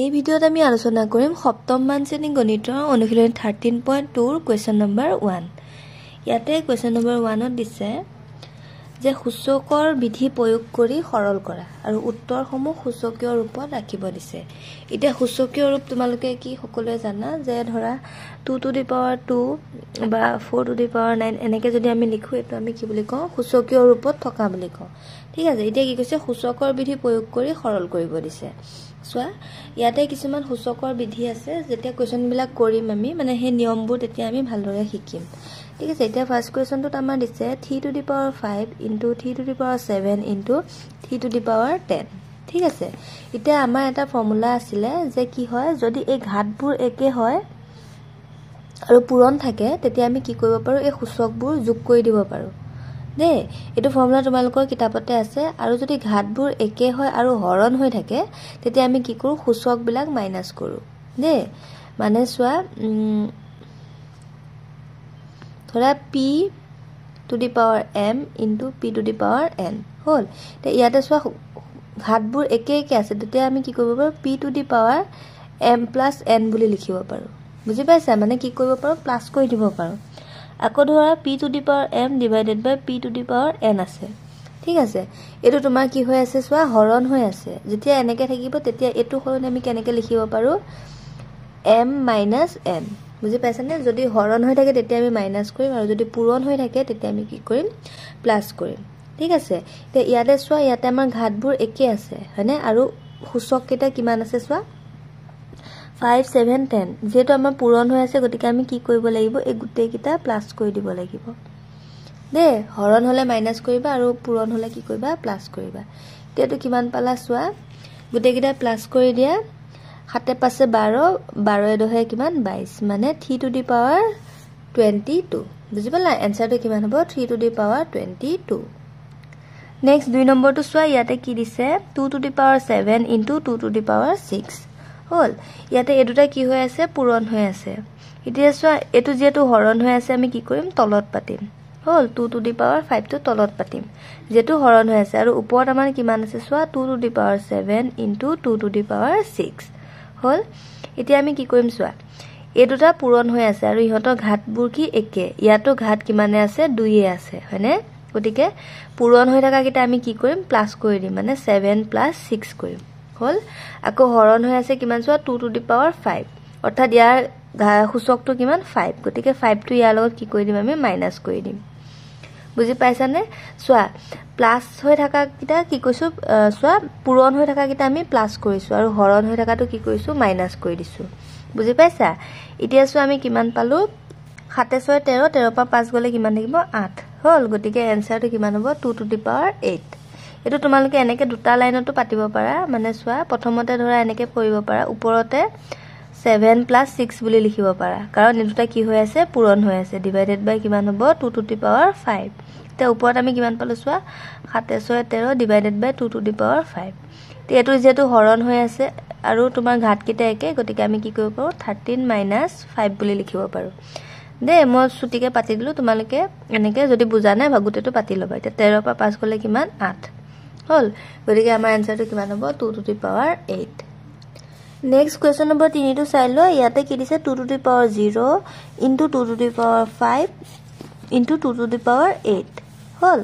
এই ভিডিঅ'ত আমি আলোচনা কৰিম সপ্তম মান শ্ৰেণী গণিতৰ অনুশীলন থাৰ্টিন পইণ্ট টুৰ কুৱেশ্যন নম্বৰ ওৱান ইয়াতে কুৱেশ্যন নম্বৰ ওৱানত দিছে যে সূচকৰ বিধি প্ৰয়োগ কৰি সৰল কৰা আৰু উত্তৰসমূহ সূচকীয় ৰূপত ৰাখিব দিছে এতিয়া সূচকীয় ৰূপ তোমালোকে কি সকলোৱে জানা যে ধৰা two to the power two বা four to the power nine এনেকৈ যদি আমি লিখোঁ এইটো আমি কি বুলি কওঁ সূচকীয় ৰূপত থকা বুলি কওঁ ঠিক আছে এতিয়া কি কৈছে সূচকৰ বিধি প্ৰয়োগ কৰি সৰল কৰিব দিছে চোৱা ইয়াতে কিছুমান সূচকৰ বিধি আছে যেতিয়া কুৱেশ্যনবিলাক কৰিম আমি মানে সেই নিয়মবোৰ তেতিয়া আমি ভালদৰে শিকিম ঠিক আছে এতিয়া ফাৰ্ষ্ট কুৱেশ্যনটোত আমাৰ দিছে three to the power five into three to the power seven into three to the power ten ঠিক আছে এতিয়া আমাৰ এটা ফৰ্মুলা আছিলে যে কি হয় যদি এই ঘাটবোৰ একে হয় আৰু পূৰণ থাকে তেতিয়া আমি কি কৰিব পাৰোঁ এই সূচকবোৰ যোগ কৰি দিব পাৰোঁ দেই এইটো ফৰ্মুলা তোমালোকৰ কিতাপতে আছে আৰু যদি ঘাটবোৰ একে হয় আৰু হৰণ হৈ থাকে তেতিয়া আমি কি কৰোঁ সূচকবিলাক মাইনাছ কৰোঁ দেই মানে চোৱা ধৰা P to the power M into P to the power N হ'ল এতিয়া ইয়াতে চোৱা ঘাটবোৰ একে একে আছে তেতিয়া আমি কি কৰিব পাৰোঁ P to the power M plus N বুলি লিখিব পাৰোঁ বুজি পাইছা মানে কি কৰিব পাৰোঁ প্লাছ কৰি দিব পাৰোঁ আকৌ ধৰা P to the power M divided by P to the power N আছে ঠিক আছে এইটো তোমাৰ কি হৈ আছে চোৱা হৰণ হৈ আছে যেতিয়া এনেকৈ থাকিব তেতিয়া এইটো সলনি আমি কেনেকৈ লিখিব পাৰোঁ এম মাইনাছ এন বুজি পাইছানে যদি হৰণ হৈ থাকে তেতিয়া আমি মাইনাছ কৰিম আৰু যদি পূৰণ হৈ থাকে তেতিয়া আমি কি কৰিম প্লাছ কৰিম ঠিক আছে এতিয়া ইয়াতে চোৱা ইয়াতে আমাৰ ঘাটবোৰ একেই আছে হয়নে আৰু সূচককেইটা কিমান আছে চোৱা ফাইভ ছেভেন টেন যিহেতু আমাৰ পূৰণ হৈ আছে গতিকে আমি কি কৰিব লাগিব এই গোটেইকেইটা প্লাছ কৰি দিব লাগিব দেই হৰণ হ'লে মাইনাছ কৰিবা আৰু পূৰণ হ'লে কি কৰিবা প্লাছ কৰিবা এতিয়াতো কিমান পালা চোৱা গোটেইকেইটা প্লাছ কৰি দিয়া সাতে পাঁচে বাৰ বাৰ দহে কিমান বাইছ মানে three to the power twenty two বুজি পালা এনচাৰটো কিমান হ'ব three to the power twenty two next দুই নম্বৰটো চোৱা ইয়াতে কি দিছে two to the power seven into two to the power six হ'ল ইয়াতে এই দুটা কি হৈ আছে পূৰণ হৈ আছে এতিয়া চোৱা এইটো যিহেতু হৰণ হৈ আছে আমি কি কৰিম তলত পাতিম হ'ল টু টু দি পাৱাৰ ফাইভটো তলত পাতিম যিহেতু হৰণ হৈ আছে আৰু ওপৰত আমাৰ কিমান আছে চোৱা two to the power seven into two to the power six হ'ল এতিয়া আমি কি কৰিম চোৱা এই দুটা পূৰণ হৈ আছে আৰু ইহঁতৰ ঘাটবোৰ কি একে ইয়াতো ঘাট কিমানে আছে দুয়ে আছে হয়নে গতিকে পূৰণ হৈ থকাকেইটা আমি কি কৰিম প্লাছ কৰি দিম মানে ছেভেন প্লাছ ছিক্স কৰিম হ'ল আকৌ হৰণ হৈ আছে কিমান চোৱা two to the power five অৰ্থাৎ ইয়াৰ সূচকটো কিমান ফাইভ গতিকে ফাইভটো ইয়াৰ লগত কি কৰি দিম আমি মাইনাছ কৰি দিম বুজি পাইছানে চোৱা প্লাছ হৈ থকাকেইটা কি কৈছোঁ চোৱা পূৰণ হৈ থকাকেইটা আমি প্লাছ কৰিছোঁ আৰু হৰণ হৈ থকাটো কি কৰিছোঁ মাইনাছ কৰি দিছোঁ বুজি পাইছা এতিয়া চোৱা আমি কিমান পালোঁ সাতে ছয় তেৰ তেৰৰ পৰা পাঁচ গ'লে কিমান থাকিব আঠ হ'ল গতিকে এনচাৰটো কিমান হ'ব two to the power eight এইটো তোমালোকে এনেকৈ দুটা লাইনতো পাতিব পাৰা মানে চোৱা প্ৰথমতে ধৰা এনেকৈ কৰিব পাৰা ওপৰতে ছেভেন প্লাছ ছিক্স বুলি লিখিব পাৰা কাৰণ এই দুটা কি হৈ আছে পূৰণ হৈ আছে ডিভাইডেড বাই কিমান হ'ব two to the power five এতিয়া ওপৰত আমি কিমান পালোঁ চোৱা সাতে ছয় তেৰ divided by two to the power five এতিয়া এইটো যিহেতু হৰণ হৈ আছে আৰু তোমাৰ ঘাটকেইটা একে গতিকে আমি কি কৰিব পাৰোঁ থাৰ্টিন মাইনাছ ফাইভ বুলি লিখিব পাৰোঁ দেই মই চুটিকৈ পাতি দিলোঁ তোমালোকে এনেকৈ যদি বুজা নাই গোটেইটো পাতি ল'বা এতিয়া তেৰৰ পৰা পাঁচ গ'লে কিমান আঠ হ'ল গতিকে আমাৰ এনচাৰটো কিমান হ'ব two to the power eight next question number তিনিটো চাই লোৱা ইয়াতে কি দিছে two to the power zero' into two to the power five into two to the power eight হ'ল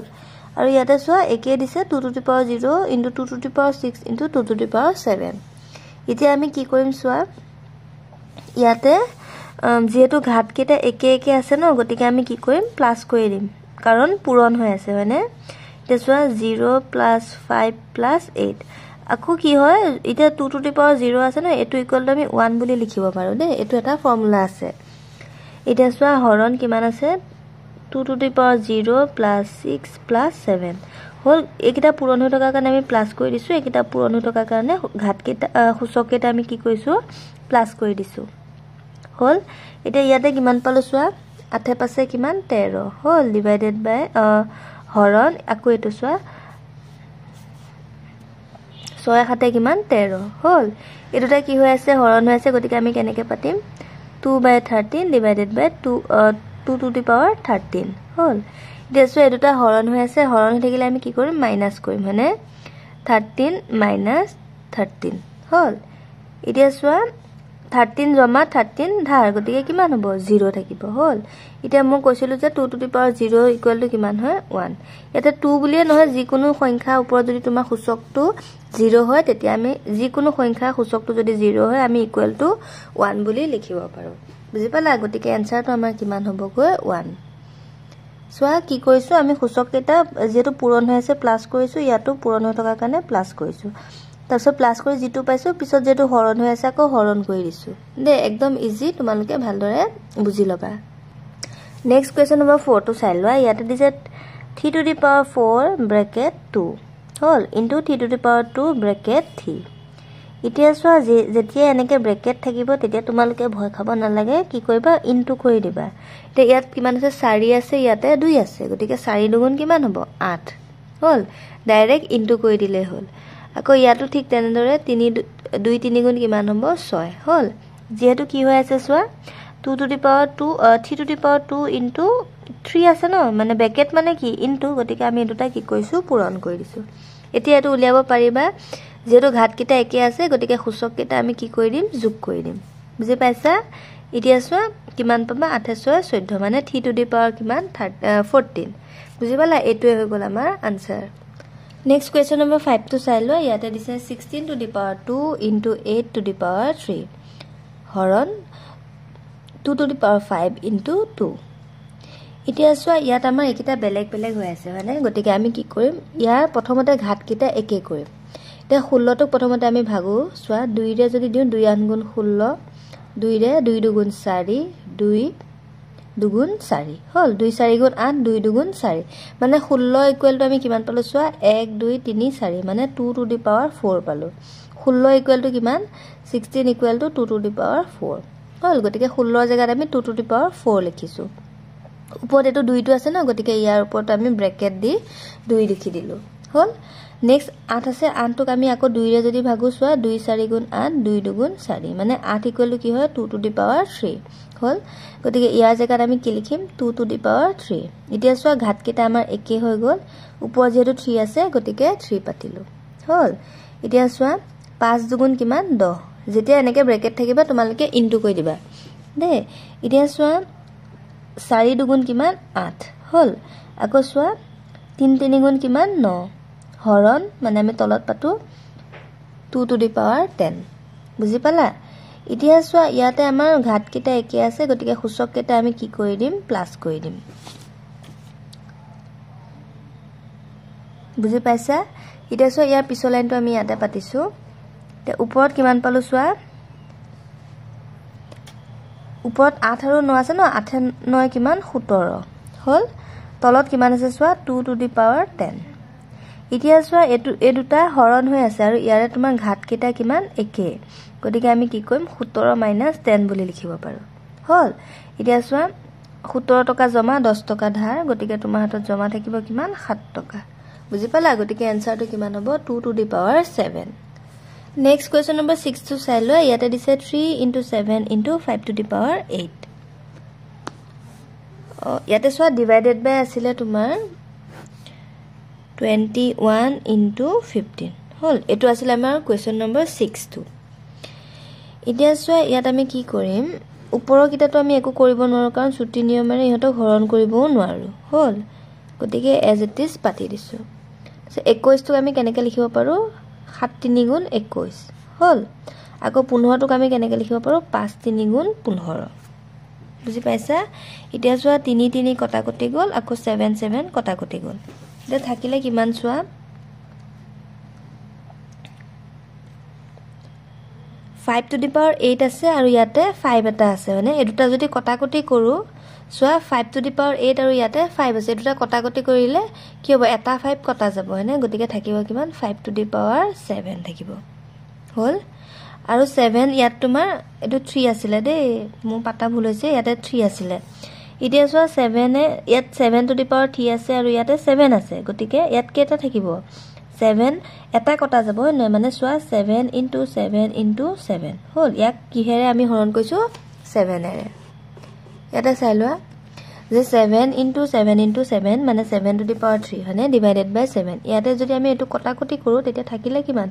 আৰু ইয়াতে চোৱা একেই দিছে two to the power zero' into two to the power six into two to the power seven এতিয়া আমি কি কৰিম চোৱা ইয়াতে যিহেতু ঘাটকেইটা একে একে আছে ন গতিকে আমি কি কৰিম প্লাছ কৰি দিম কাৰণ পূৰণ হৈ আছে হয়নে এতিয়া চোৱা zero' plus five plus eight আকৌ কি হয় এতিয়া two to the power zero' আছে ন এইটো ইকুৱেলটো আমি ওৱান বুলি লিখিব পাৰোঁ দেই এইটো এটা ফৰ্মুলা আছে এতিয়া চোৱা হৰণ কিমান আছে two to the power zero' plus six plus seven হ'ল এইকেইটা পূৰণ হৈ থকাৰ কাৰণে আমি প্লাছ কৰি দিছোঁ এইকেইটা পূৰণ হৈ থকাৰ কাৰণে ঘাটকেইটা সূচককেইটা আমি কি কৰিছোঁ প্লাছ কৰি দিছোঁ হ'ল এতিয়া ইয়াতে কিমান পালোঁ চোৱা আঠে পাছে কিমান তেৰ হ'ল ডিভাইডেড বাই হৰণ আকৌ এইটো চোৱা ছয় সাতে কিমান তেৰ হ'ল এইটোতে কি হৈ আছে হৰণ হৈ আছে গতিকে আমি কেনেকৈ পাতিম two by thirteen divided by two two to the power thirteen হ'ল এতিয়া চোৱা এই দুটা হৰণ হৈ আছে হৰণ হৈ থাকিলে আমি কি কৰিম মাইনাছ কৰিম মানে থাৰ্টিন মাইনাছ থাৰ্টিন হ'ল এতিয়া চোৱা থাৰ্টিন জমা থাৰ্টিন ধাৰ গতিকে কিমান হ'ব জিৰ' থাকিব হ'ল এতিয়া মই কৈছিলোঁ যে two to the power zero' equal কিমান হয় ওৱান ইয়াতে টু বুলিয়ে নহয় যিকোনো সংখ্যাৰ ওপৰত যদি তোমাৰ সূচকটো জিৰ' হয় তেতিয়া আমি যিকোনো সংখ্যাৰ সূচকটো যদি জিৰ' হয় আমি ইকুৱেল ওৱান বুলি লিখিব পাৰোঁ বুজি পালা গতিকে এনচাৰটো আমাৰ কিমান হ'বগৈ ওৱান চোৱা কি কৰিছোঁ আমি সূচককেইটা যিহেতু পূৰণ হৈ আছে প্লাছ কৰিছোঁ ইয়াতো পূৰণ হৈ থকাৰ কাৰণে প্লাছ কৰিছোঁ তাৰপিছত প্লাছ কৰি যিটো পাইছোঁ পিছত যিহেতু হৰণ হৈ আছে আকৌ হৰণ কৰি দিছোঁ দে একদম ইজি তোমালোকে ভালদৰে বুজি ল'বা নেক্সট কুৱেশ্যন নম্বৰ ফ'ৰটো চাই লোৱা ইয়াতে দিছে three to the power four bracket two হ'ল into three to the power two bracket three এতিয়া চোৱা যে যেতিয়া এনেকৈ ব্ৰেকেট থাকিব তেতিয়া তোমালোকে ভয় খাব নালাগে কি কৰিবা ইনটু কৰি দিবা এতিয়া ইয়াত কিমান আছে চাৰি আছে ইয়াতে দুই আছে গতিকে চাৰি দুগুণ কিমান হ'ব আঠ হ'ল ডাইৰেক্ট ইনটু কৰি দিলেই হ'ল আকৌ ইয়াতো ঠিক তেনেদৰে তিনি দুই তিনি গুণ কিমান হ'ব ছয় হ'ল যিহেতু কি হৈ আছে চোৱা two to the power two three to the power two into three আছে ন মানে বেকেট মানে কি ইনটু গতিকে আমি দুটা কি কৰিছোঁ পূৰণ কৰি দিছোঁ এতিয়া এইটো উলিয়াব পাৰিবা যিহেতু ঘাটকেইটা একে আছে গতিকে সূচককেইটা আমি কি কৰি দিম যোগ কৰি দিম বুজি পাইছা এতিয়া চোৱা কিমান পাবা আঠাইছ ছয় চৈধ্য মানে থ্ৰী টু দি পাৱাৰ কিমান থাৰ্ট ফৰ্টিন বুজি পালা এইটোৱে হৈ গ'ল আমাৰ আনচাৰ নেক্সট কুৱেশ্যন নম্বৰ ফাইভটো চাই লোৱা ইয়াতে দিছে sixteen to the power two into eight to the power three হৰণ two to the power five into two এতিয়া চোৱা ইয়াত আমাৰ এইকেইটা বেলেগ বেলেগ হৈ আছে হয়নে গতিকে আমি কি কৰিম ইয়াৰ প্ৰথমতে ঘাটকেইটা একেই কৰিম এতিয়া ষোল্লটোক প্ৰথমতে আমি ভাগো চোৱা দুইৰে যদি দিওঁ দুই আঠগুণ ষোল্ল দুইৰে দুই দুগুণ চাৰি দুই দুগুণ চাৰি হ'ল দুই চাৰি গুণ আঠ দুই দুগুণ চাৰি মানে ষোল্ল ইকুৱেলটো আমি কিমান পালোঁ চোৱা এক দুই তিনি চাৰি মানে two to the power four পালোঁ ষোল্ল ইকুৱেলটো কিমান ছিক্সটিন ইকুৱেলটো two to the power four হ'ল গতিকে ষোল্লৰ জেগাত আমি two to the power four লিখিছোঁ ওপৰত এইটো দুইটো আছে ন গতিকে ইয়াৰ ওপৰত আমি ব্ৰেকেট দি দুই লিখি দিলোঁ হ'ল নেক্সট আঠ আছে আঠটোক আমি আকৌ দুইৰে যদি ভাগো চোৱা দুই চাৰি গুণ আঠ দুই দুগুণ চাৰি মানে আঠ ইকুৱেলটো কি হয় two to the power three হ'ল গতিকে ইয়াৰ জেগাত আমি কি লিখিম two to the power three এতিয়া চোৱা ঘাটকেইটা আমাৰ একেই হৈ গ'ল ওপৰত যিহেতু থ্ৰী আছে গতিকে থ্ৰী পাতিলোঁ হ'ল এতিয়া চোৱা পাঁচ দুগুণ কিমান দহ যেতিয়া এনেকৈ ব্ৰেকেট থাকিবা তোমালোকে ইনটো কৰি দিবা দেই এতিয়া চোৱা চাৰি দুগুণ কিমান আঠ হ'ল আকৌ চোৱা তিনি তিনিগুণ কিমান ন হৰণ মানে আমি তলত পাতোঁ two to the power ten বুজি পালা এতিয়া চোৱা ইয়াতে আমাৰ ঘাটকেইটা একে আছে গতিকে সূচককেইটা আমি কি কৰি দিম প্লাছ কৰি দিম বুজি পাইছা এতিয়া চোৱা ইয়াৰ পিছৰ লাইনটো আমি ইয়াতে পাতিছোঁ এতিয়া ওপৰত কিমান পালোঁ চোৱা ওপৰত আঠ আৰু ন আছে ন আঠে নয় কিমান সোতৰ হ'ল তলত কিমান আছে চোৱা two to the power ten এতিয়া চোৱা এইটো এই দুটা হৰণ হৈ আছে আৰু ইয়াৰে তোমাৰ ঘাটকেইটা কিমান একে গতিকে আমি কি কৰিম সোতৰ মাইনাছ টেন বুলি লিখিব পাৰোঁ হ'ল এতিয়া চোৱা সোতৰ টকা জমা দহ টকা ধাৰ গতিকে তোমাৰ হাতত জমা থাকিব কিমান সাত টকা বুজি পালা গতিকে এনচাৰটো কিমান হ'ব two to the power seven next question number ছিক্সটো চাই লোৱা ইয়াতে দিছে three into seven into five to the power eight অঁ ইয়াতে চোৱা ডিভাইডেড বাই আছিলে তোমাৰ টুৱেণ্টি ওৱান ইণ্টু ফিফটিন হ'ল এইটো আছিলে আমাৰ কুৱেশ্যন নম্বৰ ছিক্সটো এতিয়া চোৱা ইয়াত আমি কি কৰিম ওপৰৰকেইটাটো আমি একো কৰিব নোৱাৰোঁ কাৰণ চুটি নিয়মেৰে ইহঁতক হৰণ কৰিবও নোৱাৰোঁ হ'ল গতিকে এজ ইট ইজ পাতি দিছোঁ একৈছটোক আমি কেনেকৈ লিখিব পাৰোঁ সাত তিনি গুণ একৈছ হ'ল আকৌ পোন্ধৰটোক আমি কেনেকৈ লিখিব পাৰোঁ পাঁচ তিনি গুণ পোন্ধৰ বুজি পাইছা এতিয়া চোৱা তিনি তিনি কটাকটি গ'ল আকৌ ছেভেন ছেভেন কটাকটি গ'ল এতিয়া থাকিলে কিমান চোৱা five to the power eight আছে আৰু ইয়াতে ফাইভ এটা আছে মানে এই দুটা যদি কটাকটি কৰোঁ চোৱা five to the power eight আৰু ইয়াতে ফাইভ আছে এই দুটা কটাকটি কৰিলে কি হ'ব এটা ফাইভ কটা যাব হয়নে গতিকে থাকিব কিমান five to the power seven থাকিব হ'ল আৰু ছেভেন ইয়াত তোমাৰ এইটো থ্ৰী আছিলে দেই মোৰ পাতা ভুল হৈছে ইয়াতে থ্ৰী আছিলে এতিয়া চোৱা ছেভেনে ইয়াত seven to the power three আছে আৰু ইয়াতে ছেভেন আছে গতিকে ইয়াত কেইটা থাকিব ছেভেন এটা কটা যাব মানে চোৱা seven into seven into seven হ'ল ইয়াক কিহেৰে আমি হৰণ কৈছোঁ ছেভেনেৰে ইয়াতে চাই লোৱা যে seven into seven into seven মানে seven to the power three হয়নে ডিভাইডেড বাই ছেভেন ইয়াতে যদি আমি এইটো কটা কটাকুটি কৰোঁ তেতিয়া থাকিলে কিমান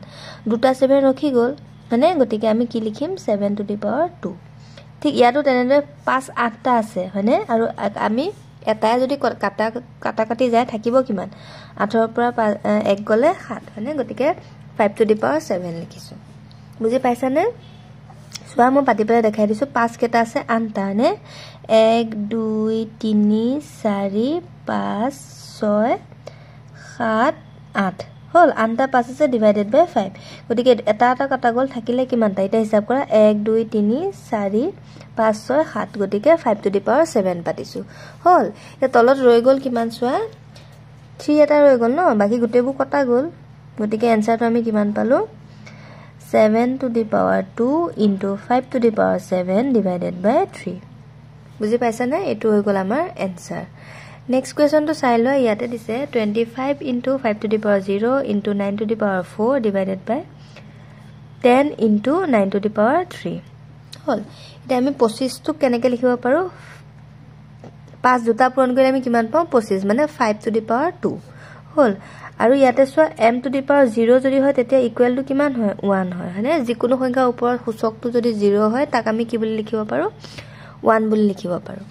দুটা ছেভেন ৰখি গ'ল হয়নে গতিকে আমি কি লিখিম seven to the power two ঠিক ইয়াতো তেনেদৰে পাঁচ আঠটা আছে হয়নে আৰু আমি এটাই যদি কাটা কাটা কাটি যায় থাকিব কিমান আঠৰ পৰা পাঁচ এক গ'লে সাত হয়নে গতিকে five to the power seven লিখিছোঁ বুজি পাইছানে চোৱা মই পাতি পেলাই দেখাই দিছোঁ পাঁচকেইটা আছে আঠটা হয়নে এক দুই তিনি চাৰি পাঁচ ছয় সাত আঠ হল আনটা পাঁচ আছে ডিভাইডেড বাই ফাইভ গতিকে এটা এটা কটা গ'ল থাকিলে কিমানটা এতিয়া হিচাপ কৰা এক দুই তিনি চাৰি পাঁচ ছয় সাত গতিকে five to the power seven পাতিছোঁ হ'ল এতিয়া তলত ৰৈ গ'ল কিমান চোৱা থ্ৰী এটা ৰৈ গ'ল ন বাকী গোটেইবোৰ কটা গ'ল গতিকে এনচাৰটো আমি কিমান পালোঁ seven to the power two into five to the power seven divided by three বুজি পাইছেনে এইটো হৈ গ'ল আমাৰ এনচাৰ নেক্সট কুৱেশ্যনটো চাই লোৱা ইয়াতে দিছে twenty five into five to the power zero' into nine to the power four divided by ten into nine to the power three হ'ল এতিয়া আমি পঁচিছটোক কেনেকৈ লিখিব পাৰোঁ পাঁচ দুটা পূৰণ কৰিলে আমি কিমান পাওঁ পঁচিছ মানে five to the power two হ'ল আৰু ইয়াতে চোৱা m to the power zero' যদি হয় তেতিয়া ইকুৱেলটো কিমান হয় ওৱান হয় হয়নে যিকোনো সংখ্যাৰ ওপৰত সূচকটো যদি জিৰ' হয় তাক আমি কি বুলি লিখিব পাৰোঁ ওৱান বুলি লিখিব পাৰোঁ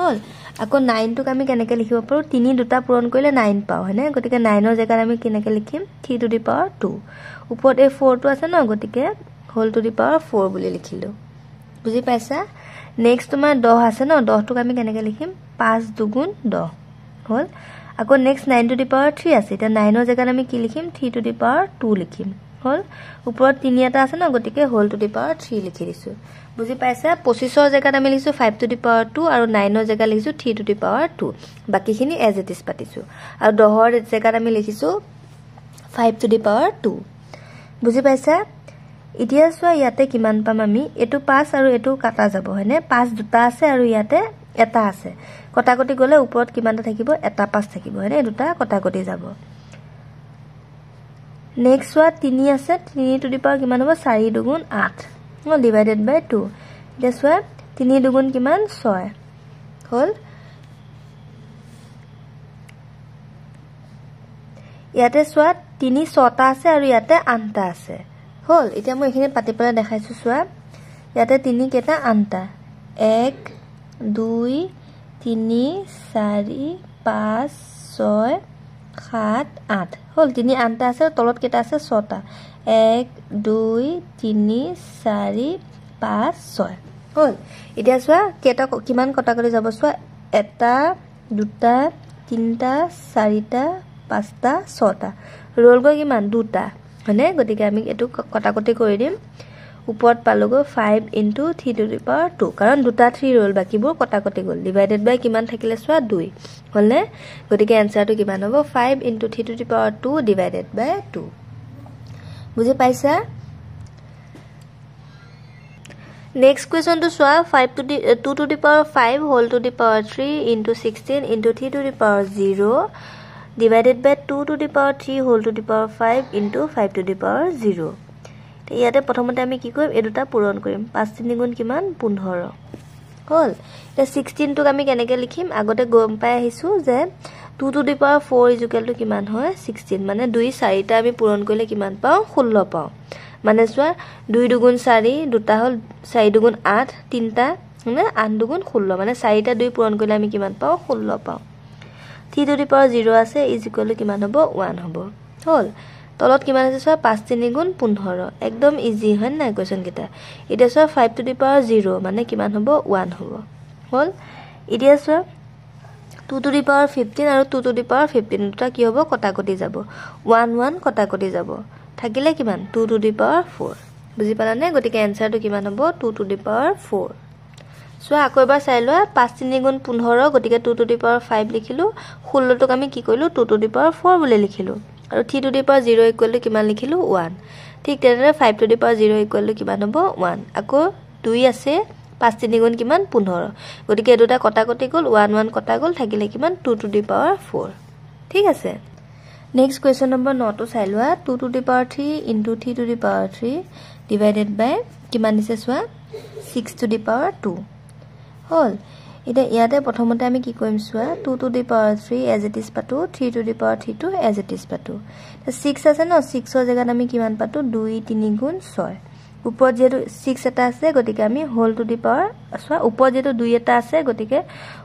হ'ল আকৌ নাইনটোক আমি কেনেকৈ লিখিব পাৰোঁ তিনি দুটা পূৰণ কৰিলে নাইন পাওঁ হয়নে গতিকে নাইনৰ জেগাত আমি কেনেকৈ লিখিম three to the power two ওপৰত এই ফ'ৰটো আছে ন গতিকে হ'ল টু দি পাৱাৰ ফ'ৰ বুলি লিখিলোঁ বুজি পাইছা নেক্সট তোমাৰ দহ আছে ন দহটোক আমি কেনেকৈ লিখিম পাঁচ দুগুণ দহ হ'ল আকৌ next nine to the power three আছে এতিয়া নাইনৰ জেগাত আমি কি লিখিম three to the power two লিখিম হ'ল ওপৰত তিনি এটা আছে ন গতিকে হ'ল টু দি পাৱাৰ থ্ৰী লিখি দিছোঁ বুজি পাইছা পঁচিছৰ জেগাত আমি লিখিছোঁ five to the power two আৰু নাইনৰ জেগাত লিখিছোঁ three to the power two বাকীখিনি এজ এট ইজ পাতিছোঁ আৰু দহৰ জেগাত আমি লিখিছোঁ five to the power two বুজি পাইছা এতিয়া চোৱা ইয়াতে কিমান পাম আমি এইটো পাঁচ আৰু এইটো কাটা যাব হয়নে পাঁচ দুটা আছে আৰু ইয়াতে এটা আছে কটাকটি গ'লে ওপৰত কিমানটা থাকিব এটা পাঁচ থাকিব হয়নে দুটা কটাকটি যাব নেক্সট চোৱা তিনি আছে তিনি টু দি পাৱাৰ কিমান হ'ব চাৰি দুগুণ আঠ ডিভাইডেড বাই টু এতিয়া চোৱা তিনি দুগুণ কিমান ছয় হ'ল ইয়াতে চোৱা তিনি ছটা আছে আৰু ইয়াতে আঠটা আছে হ'ল এতিয়া মই এইখিনি পাতি পেলাই দেখাইছোঁ চোৱা ইয়াতে তিনি কেইটা আঠটা এক দুই তিনি চাৰি পাঁচ ছয় সাত আঠ হ'ল তিনি আঠটা আছে তলত কেইটা আছে ছটা এক দুই তিনি চাৰি পাঁচ ছয় হ'ল এতিয়া চোৱা কেইটা কিমান কটা কটাকটি যাব চোৱা এটা দুটা তিনিটা চাৰিটা পাঁচটা ছটা ৰ'ল গৈ কিমান দুটা হয়নে গতিকে আমি এইটো কটাকটি কৰি দিম ওপৰত পালোগৈ five into three to the power two কাৰণ দুটা থ্ৰী ৰ'ল বাকীবোৰ কটা কটি গ'ল ডিভাইডেড বাই কিমান থাকিলে চোৱা দুই হ'লনে গতিকে এনচাৰটো কিমান হ'ব five into three to the power two divided by two বুজি পাইছা নেক্সট কুৱেশ্যনটো চোৱা five to the two to the power power five two the power three into sixteen into three to the power zero' divided by two to the power three হ'ল two the power five into five to the power zero' ইয়াতে প্ৰথমতে আমি কি কৰিম এই দুটা পূৰণ কৰিম পাঁচ তিনিগুণ কিমান পোন্ধৰ হ'ল এতিয়া ছিক্সটিনটোক আমি কেনেকৈ লিখিম আগতে গম পাই আহিছোঁ যে two to the power four ইজুকেলটো কিমান হয় ছিক্সটিন মানে দুই চাৰিটা আমি পূৰণ কৰিলে কিমান পাওঁ ষোল্ল পাওঁ মানে চোৱা দুই দুগুণ চাৰি দুটা হ'ল চাৰি দুগুণ আঠ তিনিটা মানে আঠ দুগুণ ষোল্ল মানে চাৰিটা দুই পূৰণ কৰিলে আমি কিমান পাওঁ ষোল্ল পাওঁ three to the power zero' আছে ইজুকেলটো কিমান হ'ব ওৱান হ'ব হ'ল তলত কিমান আছে চোৱা পাঁচ তিনিগুণ পোন্ধৰ একদম ইজি হয় নাই কুৱেশ্যনকেইটা এতিয়া চোৱা five to the power zero' মানে কিমান হ'ব ওৱান হ'ব হ'ল এতিয়া চোৱা two to the power fifteen আৰু two to the power fifteen দুটা কি হ'ব কটাকটি যাব ওৱান ওৱান কটাকটি যাব থাকিলে কিমান two to the power four বুজি পালানে গতিকে এনচাৰটো কিমান হ'ব two to the power four চোৱা আকৌ এবাৰ চাই লোৱা পাঁচ তিনি গুণ পোন্ধৰ গতিকে two to the power five লিখিলোঁ ষোল্লটোক আমি কি কৰিলোঁ two to the power four বুলি লিখিলোঁ আৰু three to the power zero' ইকুৱেলটো কিমান লিখিলোঁ ওৱান ঠিক তেনেদৰে five to the power zero' ইকুৱেলটো কিমান হ'ব ওৱান আকৌ দুই আছে পাঁচ তিনিগুণ কিমান পোন্ধৰ গতিকে এই দুটা কটা কটি গ'ল ওৱান ওৱান কটা গ'ল থাকিলে কিমান two to the power four ঠিক আছে নেক্সট কুৱেশ্যন নম্বৰ নটো চাই লোৱা two to the power three into three to the power three divided by কিমান দিছে চোৱা six to the power two হ'ল এতিয়া ইয়াতে প্ৰথমতে আমি কি কৰিম চোৱা two to the power three as a ত্ৰিছ পাতোঁ three to the power three two as a ত্ৰিছ পাতোঁ ছিক্স আছে ন ছিক্সৰ জেগাত আমি কিমান পাতোঁ দুই তিনি গুণ ছয় ওপৰত যিহেতু ছিক্স এটা আছে গতিকে আমি হোল টু দি পাৱাৰ চোৱা ওপৰত যিহেতু দুই এটা আছে গতিকে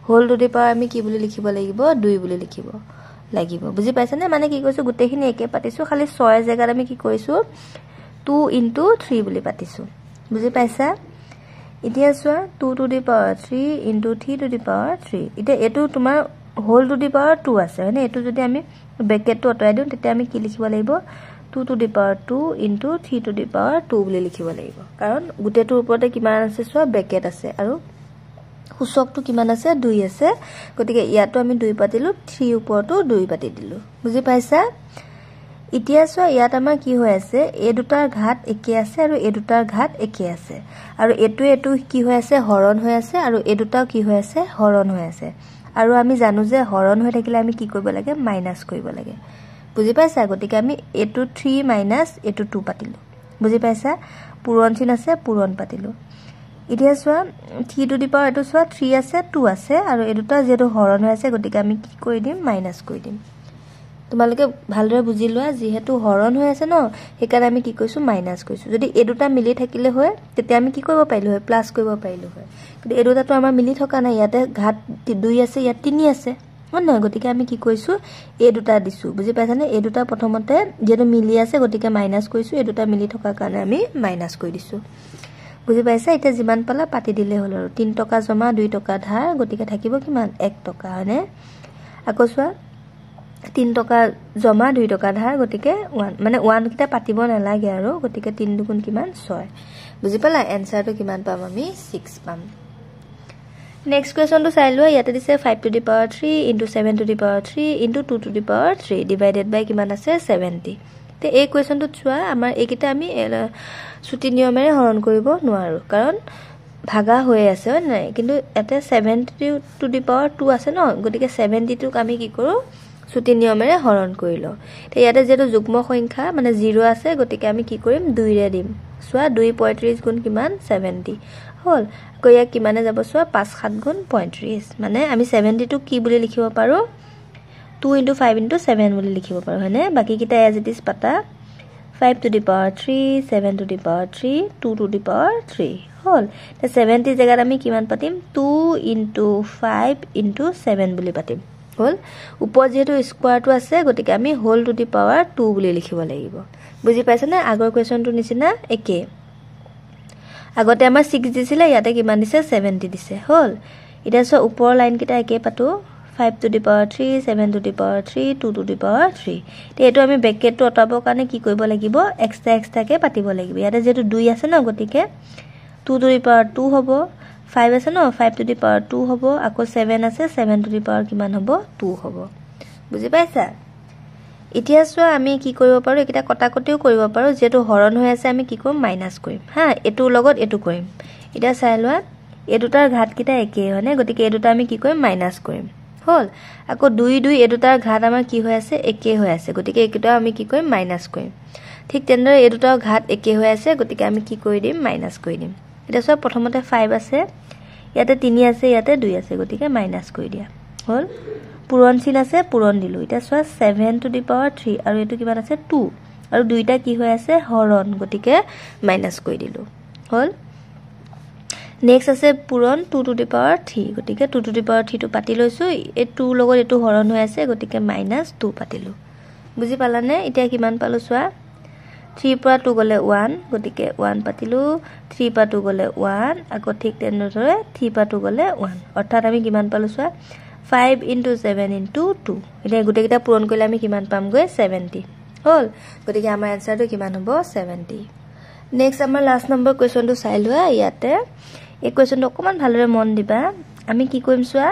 হোল টু দি পাৱাৰ আমি কি বুলি লিখিব লাগিব দুই বুলি লিখিব লাগিব বুজি পাইছানে মানে কি কৈছোঁ গোটেইখিনি একে পাতিছোঁ খালী ছয় জেগাত আমি কি কৰিছোঁ টু ইনটু থ্ৰী বুলি পাতিছোঁ বুজি পাইছা এতিয়া চোৱা two to the power three into three to the power three এতিয়া এইটো তোমাৰ whole to the power two আছে হয়নে এইটো যদি আমি ব্ৰেকেটটো আঁতৰাই দিওঁ তেতিয়া আমি কি লিখিব লাগিব two to the power two into three to the power two বুলি লিখিব লাগিব কাৰণ গোটেইটোৰ ওপৰতে কিমান আছে চোৱা ব্ৰেকেট আছে আৰু সূচকটো কিমান আছে দুই আছে গতিকে ইয়াতো আমি দুই পাতিলোঁ থ্ৰী ওপৰতো দুই পাতি দিলোঁ বুজি পাইছা এতিয়া চোৱা ইয়াত আমাৰ কি হৈ আছে এই দুটাৰ ঘাট একে আছে আৰু এই দুটাৰ ঘাট একে আছে আৰু এইটো এইটো কি হৈ আছে হৰণ হৈ আছে আৰু এই দুটাও কি হৈ আছে হৰণ হৈ আছে আৰু আমি জানো যে হৰণ হৈ থাকিলে আমি কি কৰিব লাগে মাইনাছ কৰিব লাগে বুজি পাইছা গতিকে আমি এইটো থ্ৰী মাইনাছ এইটো টু পাতিলোঁ বুজি পাইছা পূৰণ চিন আছে পূৰণ পাতিলোঁ এতিয়া চোৱা থ্ৰী টু দি এইটো চোৱা থ্ৰী আছে টু আছে আৰু এই দুটা যিহেতু হৰণ হৈ আছে গতিকে আমি কি কৰি দিম মাইনাছ কৰি দিম তোমালোকে ভালদৰে বুজি লোৱা যিহেতু হৰণ হৈ আছে ন সেইকাৰণে আমি কি কৈছোঁ মাইনাছ কৈছোঁ যদি এই দুটা মিলি থাকিলে হয় তেতিয়া আমি কি কৰিব পাৰিলোঁ হয় প্লাছ কৰিব পাৰিলোঁ হয় কিন্তু এই দুটাটো আমাৰ মিলি থকা নাই ইয়াতে ঘাট দুই আছে ইয়াত তিনি আছে হয় নহয় গতিকে আমি কি কৈছোঁ এই দুটা দিছোঁ বুজি পাইছানে এই দুটা প্ৰথমতে যিহেতু মিলি আছে গতিকে মাইনাছ কৰিছোঁ এই দুটা মিলি থকাৰ কাৰণে আমি মাইনাছ কৰি দিছোঁ বুজি পাইছা এতিয়া যিমান পালা পাতি দিলেই হ'ল আৰু তিনি টকা জমা দুই টকা ধাৰ গতিকে থাকিব কিমান এক টকা হয়নে আকৌ চোৱা তিনি টকা জমা দুই টকা ধাৰ গতিকে ওৱান মানে ওৱানকেইটা পাতিব নালাগে আৰু গতিকে তিনি দুগুণ কিমান ছয় বুজি পালা এনচাৰটো কিমান পাম আমি ছিক্স পাম নেক্সট কুৱেশ্যনটো চাই লোৱা ইয়াতে দিছে five to the power three into seven to the power three into two to the power three divided by কিমান আছে ছেভেণ্টি তে এই কুৱেশ্যনটোত চোৱা আমাৰ এইকেইটা আমি চুটি নিয়মেৰে হৰণ কৰিব নোৱাৰোঁ কাৰণ ভাগা হৈ আছে হয় নাই কিন্তু ইয়াতে seventy to the power two আছে ন গতিকে ছেভেণ্টিটোক আমি কি কৰোঁ চুটি নিয়মেৰে হৰণ কৰি লওঁ এতিয়া ইয়াতে যিহেতু যুগ্ম সংখ্যা মানে জিৰ' আছে গতিকে আমি কি কৰিম দুইৰে দিম চোৱা দুই পঁয়ত্ৰিছ গুণ কিমান ছেভেণ্টি হ'ল আকৌ ইয়াক কিমানে যাব চোৱা পাঁচ সাত গুণ পঁয়ত্ৰিছ মানে আমি ছেভেণ্টিটো কি বুলি লিখিব পাৰোঁ two into five into seven বুলি লিখিব পাৰোঁ হয়নে বাকীকেইটা এজ ইট ইজ পাতা five to the power three seven to the power three two to the power three হ'ল ছেভেণ্টি জেগাত আমি কিমান পাতিম two into five into seven বুলি পাতিম হ'ল ওপৰত যিহেতু স্কুৱাৰটো আছে গতিকে আমি হ'ল টু দি পাৱাৰ টু বুলি লিখিব লাগিব বুজি পাইছেনে আগৰ কুৱেশ্যনটোৰ নিচিনা একেই আগতে আমাৰ ছিক্স দিছিলে ইয়াতে কিমান দিছে ছেভেণ্টি দিছে হ'ল এতিয়া চোৱা ওপৰৰ লাইনকেইটা একেই পাতোঁ five to the power three seven to the power three two to the power three এতিয়া এইটো আমি বেকেটটো অঁতাবৰ কাৰণে কি কৰিব লাগিব এক্সট্ৰা এক্সট্ৰাকৈ পাতিব লাগিব ইয়াতে যিহেতু দুই আছে ন গতিকে two to the power two হ'ব ফাইভ আছে ন five to the power two হ'ব আকৌ ছেভেন আছে ছেভেন টু দি পাৱাৰ কিমান হ'ব টু হ'ব বুজি পাইছা এতিয়া চোৱা আমি কি কৰিব পাৰোঁ এইকেইটা কটাকটিও কৰিব পাৰোঁ যিহেতু হৰণ হৈ আছে আমি কি কৰিম মাইনাছ কৰিম হা এইটোৰ লগত এইটো কৰিম এতিয়া চাই লোৱা এই দুটাৰ ঘাটকেইটা একেই হয়নে গতিকে এই দুটা আমি কি কৰিম মাইনাছ কৰিম হ'ল আকৌ দুই দুই এই দুটাৰ ঘাট আমাৰ কি হৈ আছে একেই হৈ আছে গতিকে এইকেইটাও আমি কি কৰিম মাইনাছ কৰিম ঠিক তেনেদৰে এই দুটাও ঘাট একেই হৈ আছে গতিকে আমি কি কৰি দিম মাইনাছ কৰি দিম এতিয়া চোৱা প্ৰথমতে ফাইভ আছে ইয়াতে তিনি আছে ইয়াতে দুই আছে গতিকে মাইনাছ কৰি দিয়া হ'ল পূৰণ চিন আছে পূৰণ দিলোঁ এতিয়া চোৱা seven to the power three আৰু এইটো কিমান আছে টু আৰু দুইটা কি হৈ আছে হৰণ গতিকে মাইনাছ কৰি দিলোঁ হ'ল নেক্সট আছে পূৰণ two to the power three গতিকে টু টু দি পাৱাৰ থ্ৰীটো পাতি লৈছোঁ এই টুৰ লগত এইটো হৰণ হৈ আছে গতিকে মাইনাছ টু পাতিলোঁ বুজি পালানে এতিয়া কিমান পালোঁ চোৱা থ্ৰীৰ পৰা টু গলে ওৱান গতিকে ওৱান পাতিলু থ্ৰীৰ পৰা টু গলে ওৱান আকৌ ঠিক তেনেদৰে 3 পৰা টু গলে ওৱান অৰ্থাৎ আমি কিমান পালো সোৱা 5 into ছেভেন into টু এনে গুটে কিটা পূৰণ কৰিলে আমি কিমান পামগৈ গৈ হল গতিকে আমাৰ এনচাৰটো কিমান হ'ব ছেভেণ্টি নেক্সট আমাৰ লাষ্ট নম্বৰ কুৱেশ্যনটো চাই লোৱা ইয়াতে এই কুৱেশ্যনটো অকণমান ভালদৰে মন দিবা আমি কি কৰিম চোৱা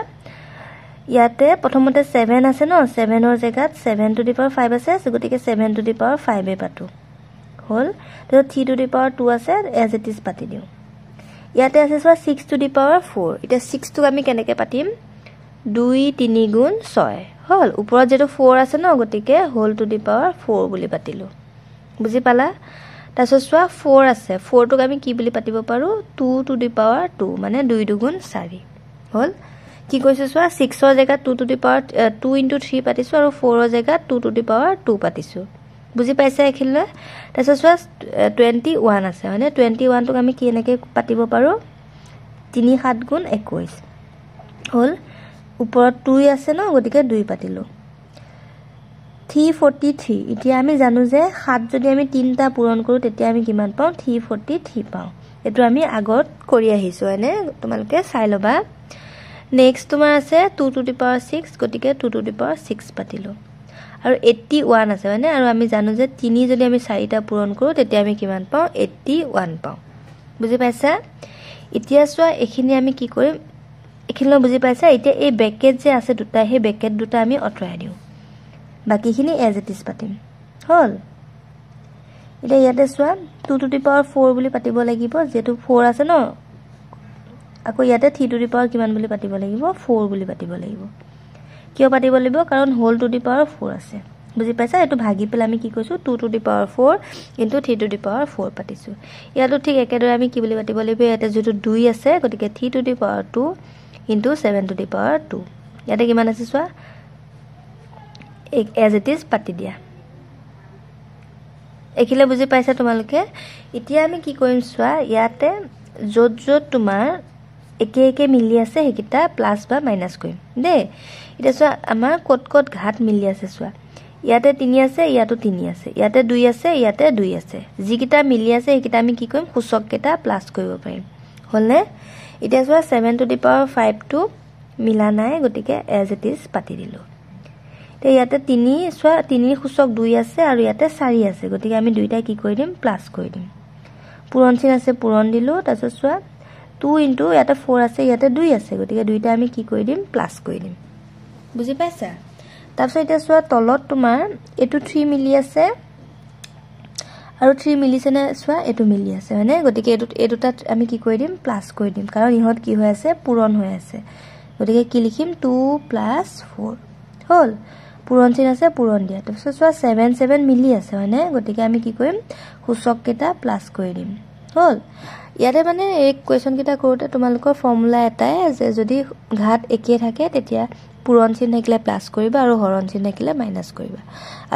ইয়াতে প্ৰথমতে ছেভেন আছে ন ছেভেনৰ জেগাত seven to the power five আছে গতিকে ছেভেন টু দি পাৱাৰ ফাইভেই পাতোঁ হ'ল তাৰপিছত three to the power two আছে এজ ইট ইজ পাতি দিওঁ ইয়াতে আছে চোৱা six to the power four এতিয়া ছিক্সটোক আমি কেনেকৈ পাতিম দুই তিনি গুণ ছয় হ'ল ওপৰত যিহেতু ফ'ৰ আছে ন গতিকে হ'ল টু দি পাৱাৰ ফ'ৰ বুলি পাতিলোঁ বুজি পালা তাৰপিছত চোৱা ফ'ৰ আছে ফ'ৰটোক আমি কি বুলি পাতিব পাৰোঁ two to the power two মানে দুই দুগুণ চাৰি হ'ল কি কৈছোঁ চোৱা ছিক্সৰ জেগাত two to the power two into three পাতিছোঁ আৰু ফ'ৰৰ জেগাত two to the power two পাতিছোঁ বুজি পাইছে লৈ তাৰপিছত চোৱা টুৱেণ্টি ওৱান আছে হয়নে টুৱেণ্টি ওৱানটোক আমি কি এনেকৈ পাতিব পাৰোঁ তিনি সাত গুণ একৈছ হ'ল ওপৰত টুই আছে ন গতিকে দুই পাতিলোঁ থ্ৰী ফৰ্টি থ্ৰী এতিয়া আমি জানো যে সাত যদি আমি তিনিটা পূৰণ কৰোঁ তেতিয়া আমি কিমান পাওঁ থ্ৰী ফৰ্টি থ্ৰী পাওঁ এইটো আমি আগত কৰি আহিছোঁ এনে তোমালোকে চাই ল'বা নেক্সট তোমাৰ আছে two to the power six গতিকে two to the power six পাতিলোঁ আৰু এইটি ওৱান আছে মানে আৰু আমি জানো যে তিনি যদি আমি চাৰিটা পূৰণ কৰোঁ তেতিয়া আমি কিমান পাওঁ এইটি ওৱান পাওঁ বুজি পাইছা এতিয়া চোৱা এইখিনি আমি কি কৰিম এইখিনি লৈ বুজি পাইছা এতিয়া এই বেকেট যে আছে দুটা সেই বেকেট দুটা আমি আঁতৰাই দিওঁ বাকীখিনি এজ এটিজ পাতিম হ'ল এতিয়া ইয়াতে চোৱা two to the power four বুলি পাতিব লাগিব যিহেতু ফ'ৰ আছে ন আকৌ ইয়াতে থ্ৰী টু দি পাৱাৰ কিমান বুলি পাতিব লাগিব ফ'ৰ বুলি পাতিব লাগিব কিয় পাতিব লাগিব কাৰণ whole to the power four আছে বুজি পাইছা এইটো ভাগি পেলাই আমি কি কৈছোঁ two to the power four into three to the power four পাতিছোঁ ইয়াতো ঠিক একেদৰে আমি কি বুলি পাতিব লাগিব ইয়াতে যিটো দুই আছে গতিকে three to the power two into seven to the power two ইয়াতে কিমান আছে চোৱা এজ ইট ইজ পাতি দিয়া এইখিলে বুজি পাইছা তোমালোকে এতিয়া আমি কি কৰিম চোৱা ইয়াতে য'ত য'ত তোমাৰ একে একে মিলি আছে সেইকেইটা প্লাছ বা মাইনাছ কৰিম দেই এতিয়া চোৱা আমাৰ ক'ত ক'ত ঘাট মিলি আছে চোৱা ইয়াতে তিনি আছে ইয়াতো তিনি আছে ইয়াতে দুই আছে ইয়াতে দুই আছে যিকেইটা মিলি আছে সেইকেইটা আমি কি কৰিম সূচককেইটা প্লাছ কৰিব পাৰিম হ'লনে এতিয়া চোৱা ছেভেন টু দি পাৱাৰ ফাইভটো মিলা নাই গতিকে এজ ইট ইজ পাতি দিলোঁ এতিয়া ইয়াতে তিনি চোৱা তিনি সূচক দুই আছে আৰু ইয়াতে চাৰি আছে গতিকে আমি দুইটাই কি কৰি দিম প্লাছ কৰি দিম পূৰণ চিন আছে পূৰণ দিলোঁ তাৰপিছত চোৱা টু ইণ্টু ইয়াতে ফ'ৰ আছে ইয়াতে দুই আছে গতিকে দুইটা আমি কি কৰি দিম প্লাছ কৰি দিম বুজি পাইছা তাৰপিছত এতিয়া চোৱা তলত তোমাৰ এইটো থ্ৰী মিলি আছে আৰু থ্ৰী মিলিছেনে চোৱা এইটো মিলি আছে হয়নে গতিকে এইটো এই দুটাত আমি কি কৰি দিম প্লাছ কৰি দিম কাৰণ ইহঁত কি হৈ আছে পূৰণ হৈ আছে গতিকে কি লিখিম টু প্লাছ ফ'ৰ হ'ল পূৰণ চিন আছে পূৰণ দিয়া তাৰপিছত চোৱা ছেভেন ছেভেন মিলি আছে হয়নে গতিকে আমি কি কৰিম সূচককেইটা প্লাছ কৰি দিম হ'ল ইয়াতে মানে এই কুৱেশ্যনকেইটা কৰোঁতে তোমালোকৰ ফৰ্মুলা এটাই যে যদি ঘাট একেই থাকে তেতিয়া পূৰণ চিন থাকিলে প্লাছ কৰিবা আৰু হৰণ চিন থাকিলে মাইনাছ কৰিবা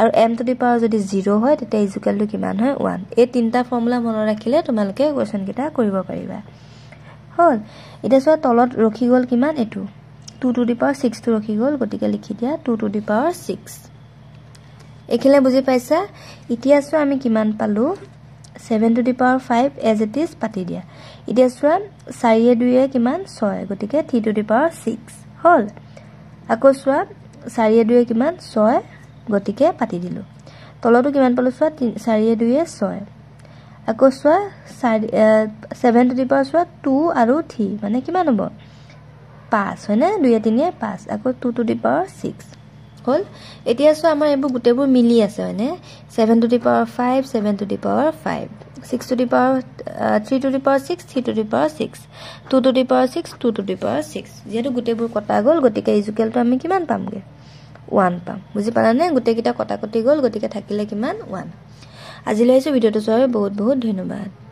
আৰু এম টু দি পাৱাৰ যদি জিৰ' হয় তেতিয়া ইজুকেলটো কিমান হয় ওৱান এই তিনিটা ফৰ্মুলা মনত ৰাখিলে তোমালোকে কুৱেশ্যনকেইটা কৰিব পাৰিবা হ'ল এতিয়া চোৱা তলত ৰখি গ'ল কিমান এইটো টু টু দি পাৱাৰ ছিক্সটো ৰখি গ'ল গতিকে লিখি দিয়া two to the power six এইখিনিলে বুজি পাইছা এতিয়া চোৱা আমি কিমান পালোঁ seven to the power five as it is পাতি দিয়া এতিয়া চোৱা চাৰিয়ে দুয়ে কিমান ছয় গতিকে three to the power six হ'ল আকৌ চোৱা চাৰিয়ে দুয়ে কিমান ছয় গতিকে পাতি দিলোঁ তলতো কিমান পালোঁ চোৱা চাৰিয়ে দুয়ে ছয় আকৌ চোৱা চাৰি ছেভেন টু দি পাৱাৰ চোৱা টু আৰু থ্ৰী মানে কিমান হ'ব পাঁচ হয়নে দুয়ে তিনিয়ে পাঁচ আকৌ two to the power six হ'ল এতিয়া চোৱা আমাৰ এইবোৰ গোটেইবোৰ মিলি আছে মানে seven to the power five seven to the power five six to the power three to the power six three to the power six two to the power six two to the power six যিহেতু গোটেইবোৰ কটা গ'ল গতিকে ইজুকেলটো আমি কিমান পামগৈ one পাম বুজি পালানে গোটেইকেইটা কটা কটি গ'ল গতিকে থাকিলে কিমান ওৱান আজিলৈ আহিছোঁ ভিডিঅ'টো চোৱাৰ বাবে বহুত বহুত ধন্যবাদ